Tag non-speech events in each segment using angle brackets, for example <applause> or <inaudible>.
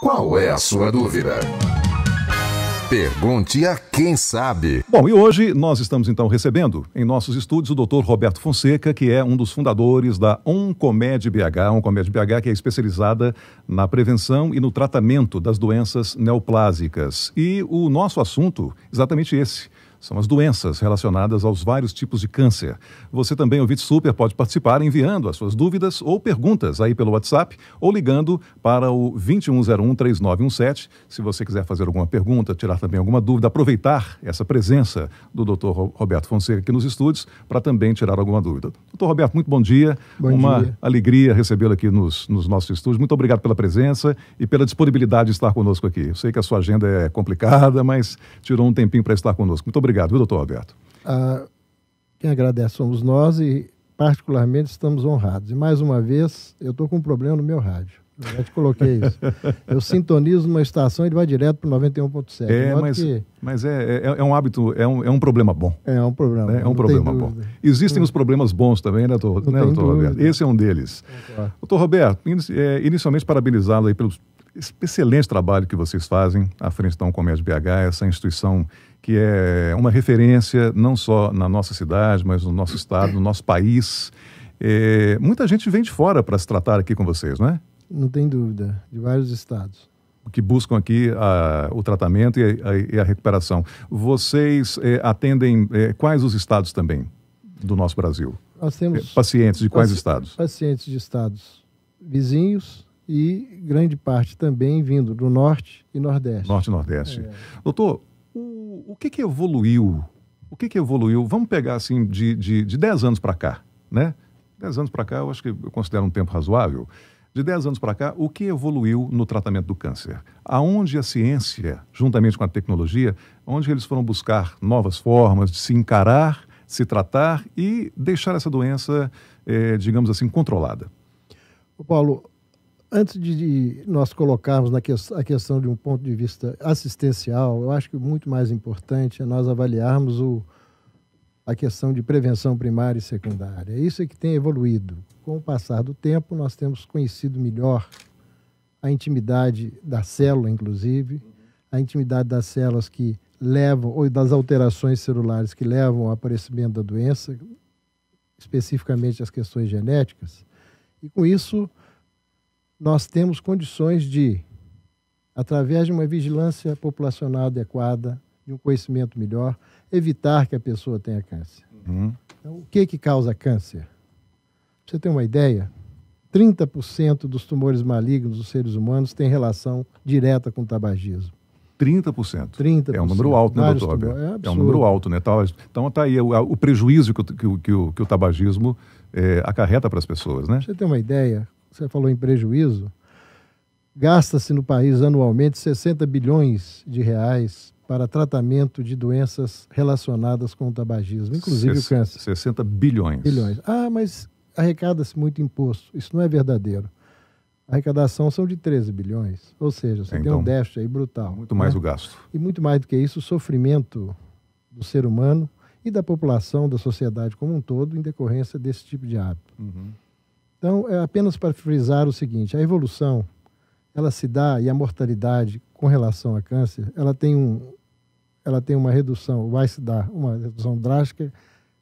Qual é a sua dúvida? Pergunte a quem sabe. Bom, e hoje nós estamos então recebendo em nossos estúdios o Dr. Roberto Fonseca, que é um dos fundadores da Oncomed BH, Oncomed BH que é especializada na prevenção e no tratamento das doenças neoplásicas. E o nosso assunto exatamente esse são as doenças relacionadas aos vários tipos de câncer. Você também, ouvinte super, pode participar enviando as suas dúvidas ou perguntas aí pelo WhatsApp ou ligando para o 2101-3917. Se você quiser fazer alguma pergunta, tirar também alguma dúvida, aproveitar essa presença do doutor Roberto Fonseca aqui nos estúdios para também tirar alguma dúvida. Doutor Roberto, muito bom dia. Bom Uma dia. alegria recebê-lo aqui nos, nos nossos estúdios. Muito obrigado pela presença e pela disponibilidade de estar conosco aqui. Eu sei que a sua agenda é complicada, mas tirou um tempinho para estar conosco. Muito obrigado obrigado, viu, doutor Roberto. Ah, quem agradece somos nós e, particularmente, estamos honrados. E, mais uma vez, eu estou com um problema no meu rádio. Eu já te coloquei isso. <laughs> Eu sintonizo numa estação e ele vai direto para 91.7. É, mas, que... mas é, é, é, um hábito, é um, é um problema bom. É, é um problema. É, é um problema bom. Existem os problemas bons também, né, doutor, né, doutor Roberto? Esse é um deles. Doutor Roberto, é, inicialmente parabenizá-lo aí pelo excelente trabalho que vocês fazem à frente da Comércio BH, essa instituição que é uma referência não só na nossa cidade, mas no nosso estado, no nosso país. É, muita gente vem de fora para se tratar aqui com vocês, não é? Não tem dúvida, de vários estados. Que buscam aqui a, o tratamento e a, e a recuperação. Vocês é, atendem é, quais os estados também do nosso Brasil? Nós temos. É, pacientes de quais paci estados? Pacientes de estados vizinhos, e grande parte também vindo do Norte e Nordeste. Norte e Nordeste. É. Doutor, o, que, que evoluiu? O que, que evoluiu? Vamos pegar assim de, de, de 10 anos para cá, né? 10 anos para cá, eu acho que eu considero um tempo razoável. De 10 anos para cá, o que evoluiu no tratamento do câncer? Aonde a ciência, juntamente com a tecnologia, onde eles foram buscar novas formas de se encarar, se tratar e deixar essa doença, eh, digamos assim, controlada? Paulo, antes de nós colocarmos na que, a questão de um ponto de vista assistencial, eu acho que muito mais importante é nós avaliarmos o, a questão de prevenção primária e secundária. É isso é que tem evoluído. Com o passar do tempo, nós temos conhecido melhor a intimidade da célula, inclusive, a intimidade das células que levam, ou das alterações celulares que levam ao aparecimento da doença, especificamente as questões genéticas. E com isso, nós temos condições de, através de uma vigilância populacional adequada, de um conhecimento melhor, evitar que a pessoa tenha câncer. Uhum. Então, o que, que causa câncer? Pra você tem uma ideia? 30% dos tumores malignos dos seres humanos têm relação direta com o tabagismo. 30%. 30%. É um número alto, né, Vários doutor? É, é, um número alto, né? Então está aí o, o, prejuízo que o, que o, que o tabagismo é, acarreta para as pessoas, né? você tem uma ideia, você falou em prejuízo, gasta-se no país anualmente 60 bilhões de reais para tratamento de doenças relacionadas com o tabagismo, inclusive o câncer. 60 bilhões. Bilhões. Ah, mas arrecada-se muito imposto. Isso não é verdadeiro. A arrecadação são de 13 bilhões. Ou seja, você então, tem um então, déficit aí brutal. Muito mais né? o gasto. E muito mais do que isso, o sofrimento do ser humano e da população, da sociedade como um todo, em decorrência desse tipo de hábito. Uhum. Então, é apenas para frisar o seguinte: a evolução ela se dá e a mortalidade com relação a câncer, ela tem um ela tem uma redução, vai se dar uma redução drástica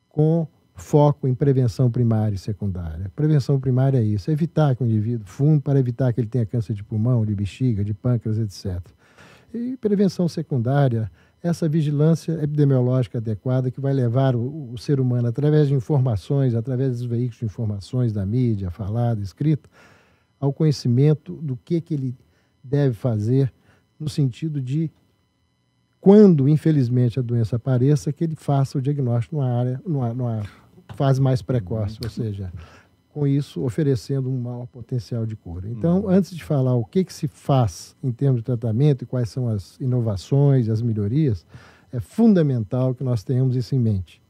com foco em prevenção primária e secundária. Prevenção primária é isso, é evitar que o indivíduo fume para evitar que ele tenha câncer de pulmão, de bexiga, de pâncreas, etc. E prevenção secundária essa vigilância epidemiológica adequada que vai levar o, o, ser humano, através de informações, através dos veículos de informações da mídia, falada, escrita, ao conhecimento do que, que ele deve fazer no sentido de, quando, infelizmente, a doença apareça, que ele faça o diagnóstico numa área, numa, numa fase mais precoce, ou seja, com isso oferecendo um maior potencial de cura. Então, uhum. antes de falar o que, que se faz em termos de tratamento e quais são as inovações, as melhorias, é fundamental que nós tenhamos isso em mente.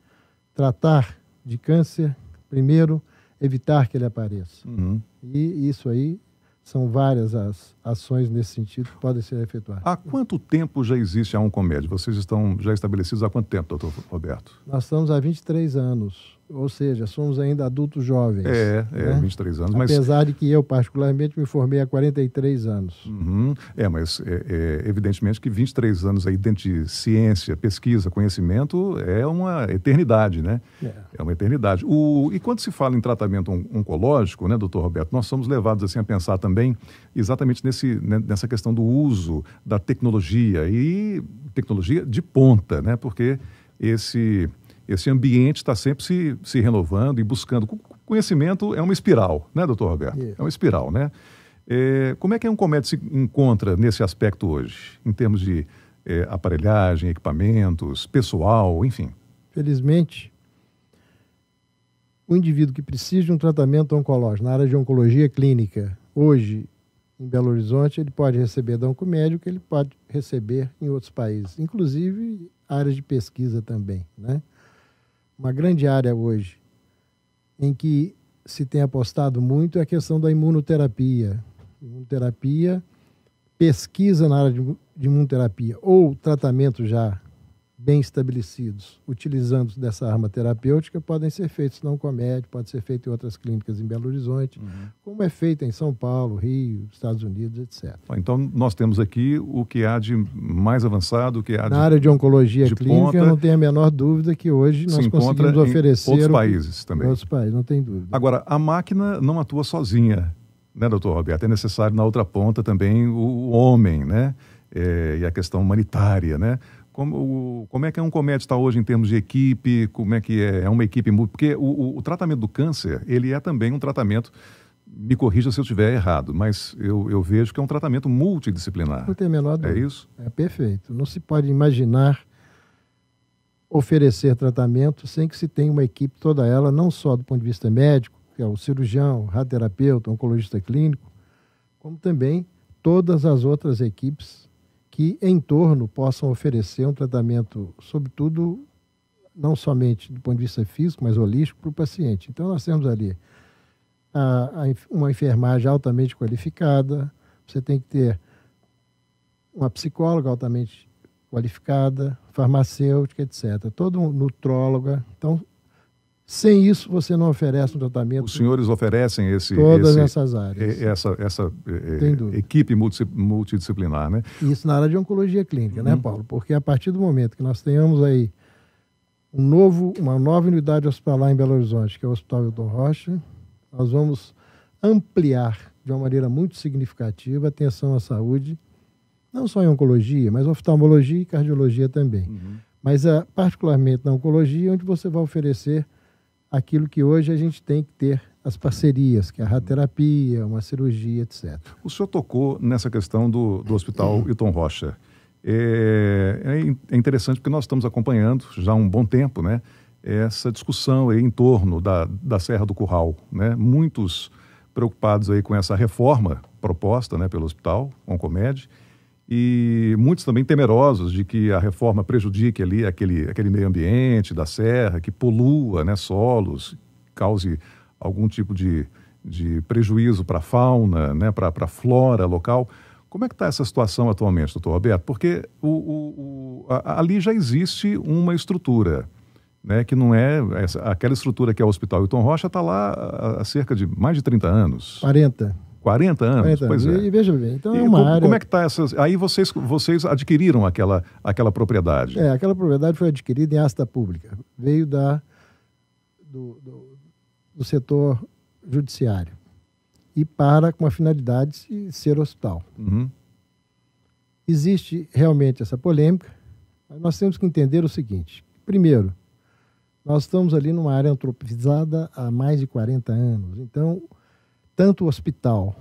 Tratar de câncer, primeiro, evitar que ele apareça. Uhum. E isso aí são várias as ações nesse sentido que podem ser efetuadas. Há quanto tempo já existe a Oncomédia? Vocês estão já estabelecidos há quanto tempo, doutor Roberto? Nós estamos há 23 anos ou seja, somos ainda adultos jovens. É, é, né? 23 anos. Mas... Apesar de que eu, particularmente, me formei há 43 anos. Uhum. É, mas é, é, evidentemente que 23 anos aí dentro de ciência, pesquisa, conhecimento é uma eternidade, né? É, é uma eternidade. O, e quando se fala em tratamento on oncológico, né, doutor Roberto, nós somos levados assim a pensar também exatamente nesse, né, nessa questão do uso da tecnologia e tecnologia de ponta, né? Porque esse esse ambiente está sempre se, se renovando e buscando. Conhecimento é uma espiral, né, doutor Roberto? Yeah. É uma espiral, né? É, como é que é um comédio se encontra nesse aspecto hoje, em termos de é, aparelhagem, equipamentos, pessoal, enfim? Felizmente, o indivíduo que precisa de um tratamento oncológico na área de oncologia clínica, hoje em Belo Horizonte, ele pode receber da que ele pode receber em outros países, inclusive áreas de pesquisa também, né? uma grande área hoje em que se tem apostado muito é a questão da imunoterapia. Imunoterapia, pesquisa na área de, de imunoterapia ou tratamento já bem estabelecidos, utilizando dessa arma terapêutica, podem ser feitos não comédio, pode ser feito em outras clínicas em Belo Horizonte, uhum. como é feito em São Paulo, Rio, Estados Unidos, etc. Então, nós temos aqui o que há de mais avançado, o que há de, Na área de oncologia de clínica, ponta, eu não tenho a menor dúvida que hoje nós conseguimos oferecer... outros países também. Outros países, não tem dúvida. Agora, a máquina não atua sozinha, né, doutor Roberto? É necessário, na outra ponta, também o homem, né? É, e a questão humanitária, né? Como, como é que é um comédia está hoje em termos de equipe? Como é que é? É uma equipe... Porque o, o, o tratamento do câncer, ele é também um tratamento me corrija se eu estiver errado, mas eu, eu, vejo que é um tratamento multidisciplinar. Não tem a menor é dúvida. É isso? É perfeito. Não se pode imaginar oferecer tratamento sem que se tenha uma equipe toda ela, não só do ponto de vista médico, que é o cirurgião, radioterapeuta, oncologista clínico, como também todas as outras equipes que em torno possam oferecer um tratamento, sobretudo, não somente do ponto de vista físico, mas holístico para o paciente. Então, nós temos ali a, a, uma enfermagem altamente qualificada, você tem que ter uma psicóloga altamente qualificada, farmacêutica, etc. Todo um nutróloga. Então, sem isso, você não oferece um tratamento. Os senhores oferecem esse. Todas esse, essas áreas. Essa, essa equipe multidisciplinar, né? Isso na área de oncologia clínica, né, uhum. né, Paulo? Porque a partir do momento que nós tenhamos aí um novo, uma nova unidade hospitalar em Belo Horizonte, que é o Hospital Hilton Rocha, nós vamos ampliar de uma maneira muito significativa a atenção à saúde, não só em oncologia, mas oftalmologia e cardiologia também. Uhum. Mas, a, ah, particularmente na oncologia, onde você vai oferecer aquilo que hoje a gente tem que ter as parcerias, que é a radioterapia, uma cirurgia, etc. O senhor tocou nessa questão do, do hospital uhum. Hilton Rocha. É, é, é, interessante porque nós estamos acompanhando já há um bom tempo, né? Essa discussão em torno da, da Serra do Curral, né? Muitos preocupados aí com essa reforma proposta, né, pelo hospital Oncomed, e muitos também temerosos de que a reforma prejudique ali aquele, aquele meio ambiente da serra, que polua né, solos, cause algum tipo de, de prejuízo para a fauna, né, para a flora local. Como é que está essa situação atualmente, doutor Roberto? Porque o, o, o, a, ali já existe uma estrutura, né, que não é essa, aquela estrutura que é o Hospital Hilton Rocha está lá há cerca de mais de 30 anos. 40. 40 anos, 40 anos. pois é. E veja bem, então e é uma como, área... Como é que está essas... Aí vocês, vocês adquiriram aquela, aquela propriedade. É, aquela propriedade foi adquirida em asta pública. Veio da, do, do, do setor judiciário. E para com a finalidade de ser hospital. Uhum. Existe realmente essa polêmica, mas nós temos que entender o seguinte. Primeiro, nós estamos ali numa área antropizada há mais de 40 anos. Então, tanto o hospital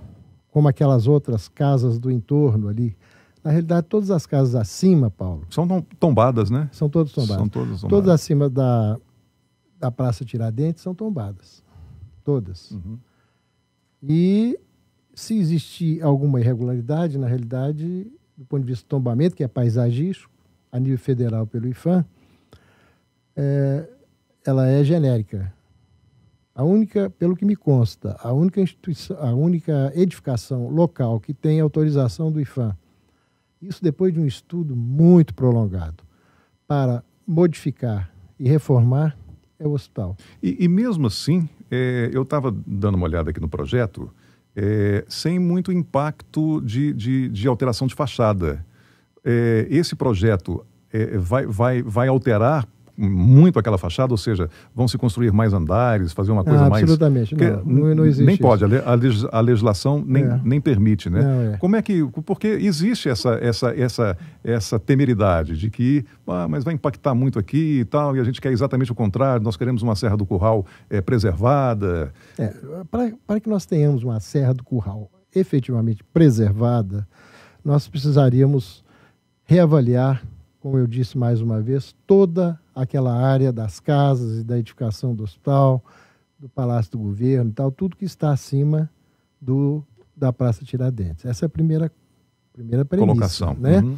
como aquelas outras casas do entorno ali. Na realidade, todas as casas acima, Paulo. São tombadas, né? São todas tombadas. São todas tombadas. Todas acima da, da Praça Tiradentes são tombadas. Todas. Uhum. E se existir alguma irregularidade, na realidade, do ponto de vista do tombamento, que é paisagístico, a nível federal pelo IFAM, é, ela é genérica. A única, pelo que me consta, a única instituição, a única edificação local que tem autorização do IFAM, isso depois de um estudo muito prolongado, para modificar e reformar é o hospital. E, e mesmo assim, é, eu estava dando uma olhada aqui no projeto, é, sem muito impacto de, de, de alteração de fachada. É, esse projeto é, vai, vai, vai alterar muito aquela fachada, ou seja, vão se construir mais andares, fazer uma coisa ah, mais. Absolutamente, não, não, não, existe. Nem isso. pode, a, legis a legislação nem, é. nem permite, né? É. Como é que. Porque existe essa, essa, essa, essa temeridade de que, ah, mas vai impactar muito aqui e tal, e a gente quer exatamente o contrário, nós queremos uma Serra do Curral eh, é, preservada. Para que nós tenhamos uma Serra do Curral efetivamente preservada, nós precisaríamos reavaliar como eu disse mais uma vez, toda aquela área das casas e da edificação do hospital, do Palácio do Governo e tal, tudo que está acima do, da Praça Tiradentes. Essa é a primeira, primeira premissa. Colocação. Né? Uhum.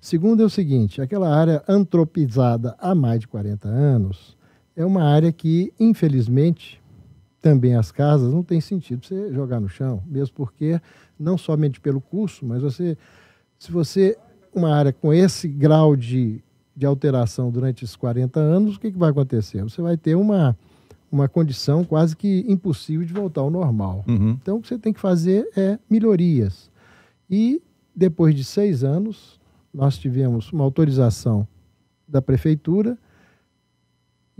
Segundo é o seguinte, aquela área antropizada há mais de 40 anos é uma área que, infelizmente, também as casas não tem sentido você jogar no chão, mesmo porque não somente pelo custo, mas você se você uma área com esse grau de, de alteração durante esses 40 anos, o que, que vai acontecer? Você vai ter uma, uma condição quase que impossível de voltar ao normal. Uhum. Então, o que você tem que fazer é melhorias. E depois de seis anos, nós tivemos uma autorização da prefeitura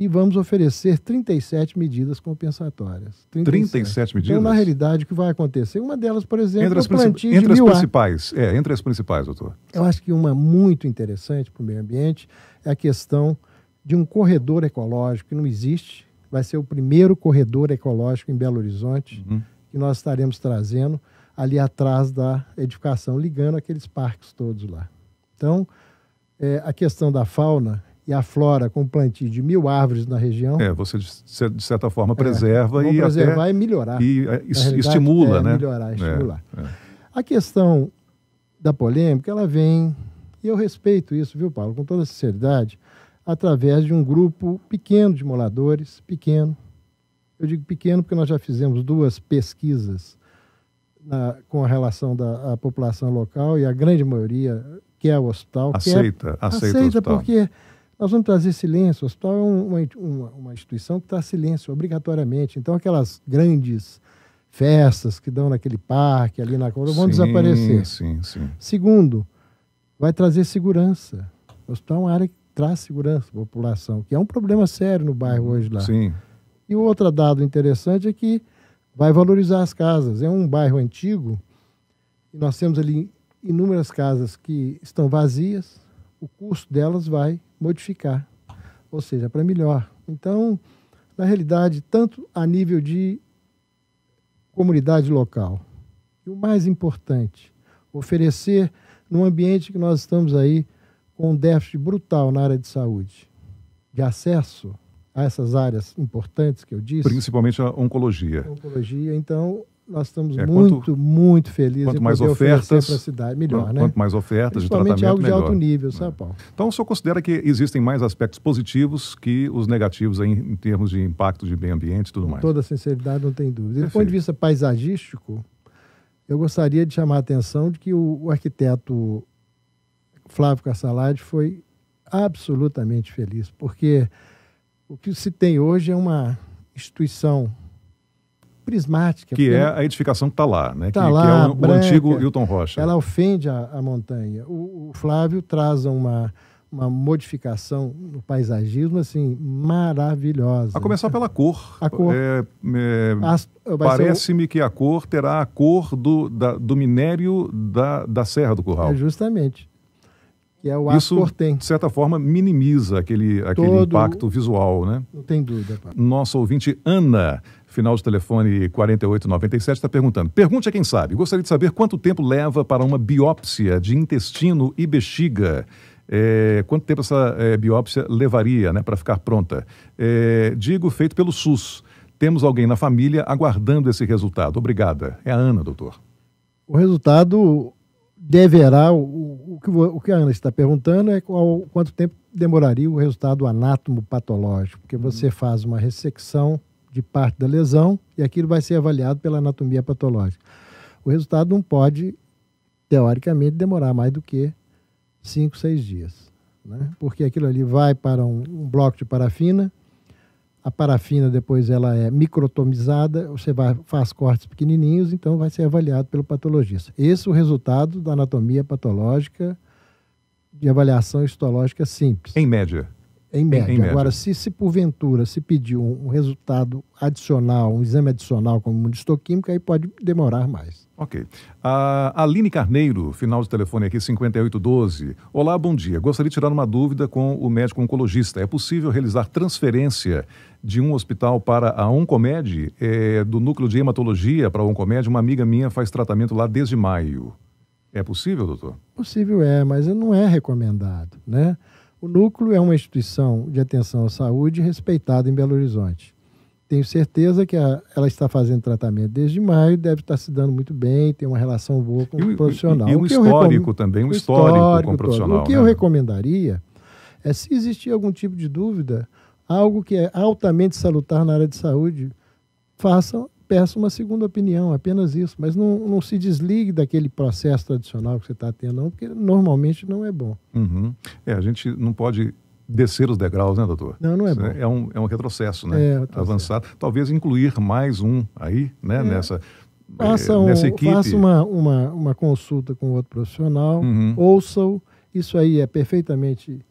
e vamos oferecer 37 medidas compensatórias. 37, 37 então, medidas? Então, na realidade, o que vai acontecer? Uma delas, por exemplo, entre as, plantio entre as principais. É, entre as principais, doutor. Eu acho que uma muito interessante para o meio ambiente é a questão de um corredor ecológico que não existe. Vai ser o primeiro corredor ecológico em Belo Horizonte uhum. que nós estaremos trazendo ali atrás da edificação, ligando aqueles parques todos lá. Então, é, a questão da fauna e aflora com o plantio de mil árvores na região. É, você de certa forma preserva é, e preservar até, e melhorar. E é, estimula, é, né? Melhorar, é, estimular. É, a questão da polêmica, ela vem, e eu respeito isso, viu, Paulo, com toda sinceridade, através de um grupo pequeno de moladores pequeno. Eu digo pequeno porque nós já fizemos duas pesquisas na, com a relação da a população local e a grande maioria quer o hospital. Aceita, quer, aceita, aceita o hospital. porque nós vamos trazer silêncio. O hospital é uma, uma, uma instituição que traz silêncio obrigatoriamente. Então, aquelas grandes festas que dão naquele parque, ali na Câmara, vão sim, desaparecer. Sim, sim. Segundo, vai trazer segurança. O hospital é uma área que traz segurança para a população, que é um problema sério no bairro hum, hoje lá. Sim. E outro dado interessante é que vai valorizar as casas. É um bairro antigo e nós temos ali inúmeras casas que estão vazias. O custo delas vai modificar, ou seja, para melhor. Então, na realidade, tanto a nível de comunidade local, e o mais importante, oferecer num ambiente que nós estamos aí com um déficit brutal na área de saúde, de acesso a essas áreas importantes que eu disse. Principalmente a oncologia. Oncologia, então nós estamos é, muito, quanto, muito felizes quanto em mais ofertas para a cidade, melhor, quanto, né? Quanto mais ofertas de tratamento, algo de alto né? nível, sabe, Paulo? Então, o senhor considera que existem mais aspectos positivos que os negativos aí, em termos de impacto de meio ambiente e tudo Com mais? toda sinceridade, não tem dúvida. Do ponto de vista paisagístico, eu gostaria de chamar a atenção de que o, o arquiteto Flávio Cassalade foi absolutamente feliz, porque o que se tem hoje é uma instituição prismática. Que é né? a edificação que está lá, né? Tá que, lá, que é o, branca, o, antigo Hilton Rocha. Ela ofende a, a montanha. O, o, Flávio traz uma, uma modificação no paisagismo, assim, maravilhosa. A começar pela cor. A cor. É, é, Parece-me o... que a cor terá a cor do, da, do minério da, da Serra do Curral. É, justamente que é o Isso, de certa forma, minimiza aquele, aquele impacto visual, né? Não tem dúvida. Pá. Nossa ouvinte Ana, final de telefone 4897, está perguntando. Pergunte a quem sabe. Gostaria de saber quanto tempo leva para uma biópsia de intestino e bexiga. É, quanto tempo essa é, biópsia levaria né, para ficar pronta? É, digo, feito pelo SUS. Temos alguém na família aguardando esse resultado. Obrigada. É a Ana, doutor. O resultado deverá, o, o, que, o que a Ana está perguntando é qual, quanto tempo demoraria o resultado anátomo patológico, porque você uhum. faz uma ressecção de parte da lesão e aquilo vai ser avaliado pela anatomia patológica. O resultado não pode, teoricamente, demorar mais do que 5, 6 dias, né? Uhum. porque aquilo ali vai para um, um bloco de parafina, a parafina depois ela é microtomizada, você vai, faz cortes pequenininhos, então vai ser avaliado pelo patologista. Esse é o resultado da anatomia patológica de avaliação histológica simples. Em média? Em média. Em média. Agora, se, se porventura se pedir um, um, resultado adicional, um exame adicional como um histoquímico, aí pode demorar mais. Ok. A Aline Carneiro, final de telefone aqui, 5812. Olá, bom dia. Gostaria de tirar uma dúvida com o médico oncologista. É possível realizar transferência de um hospital para a Oncomed, é, do núcleo de hematologia para a Oncomed? Uma amiga minha faz tratamento lá desde maio. É possível, doutor? Possível é, mas não é recomendado, né? O Núcleo é uma instituição de atenção à saúde respeitada em Belo Horizonte. Tenho certeza que a, ela está fazendo tratamento desde maio, deve estar se dando muito bem, tem uma relação boa com e, o profissional. E, e um histórico também, um histórico, histórico com o profissional. Todo. O que né? eu recomendaria é, se existir algum tipo de dúvida, algo que é altamente salutar na área de saúde, façam peça uma segunda opinião, apenas isso. Mas não, não se desligue daquele processo tradicional que você está tendo, não, porque normalmente não é bom. Uhum. É, a gente não pode descer os degraus, né, doutor? Não, não é bom. É um, é um retrocesso, né? É, Avançar. Talvez incluir mais um aí, né, é. nessa... Faça, eh, um, nessa equipe. faça uma, uma, uma consulta com outro profissional, uhum. ouça-o, isso aí é perfeitamente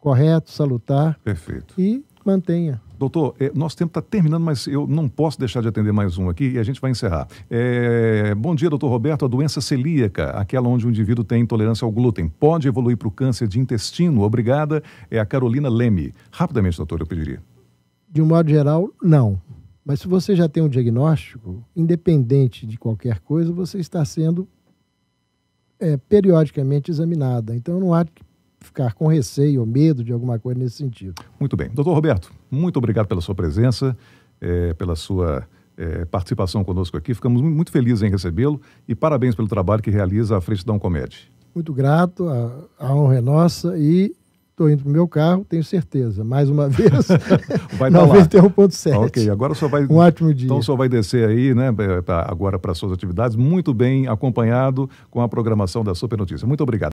correto, salutar. Perfeito. E mantenha. Doutor, é, nosso tempo está terminando, mas eu não posso deixar de atender mais um aqui e a gente vai encerrar. É, bom dia, doutor Roberto. A doença celíaca, aquela onde o indivíduo tem intolerância ao glúten, pode evoluir para o câncer de intestino? Obrigada. É a Carolina Leme. Rapidamente, doutor, eu pediria. De um modo geral, não. Mas se você já tem um diagnóstico, independente de qualquer coisa, você está sendo é, periodicamente examinada. Então, não há ficar com receio ou medo de alguma coisa nesse sentido. Muito bem. Doutor Roberto, muito obrigado pela sua presença, é, pela sua é, participação conosco aqui. Ficamos muito felizes em recebê-lo e parabéns pelo trabalho que realiza a Frente da Oncomed. Muito grato, a, a honra é nossa e Estou indo para o meu carro, tenho certeza. Mais uma vez, <laughs> vai dar <laughs> 91.7. Tá ok, agora só vai... Um ótimo dia. Então só vai descer aí, né, agora para suas atividades, muito bem acompanhado com a programação da Super Notícia. Muito obrigado.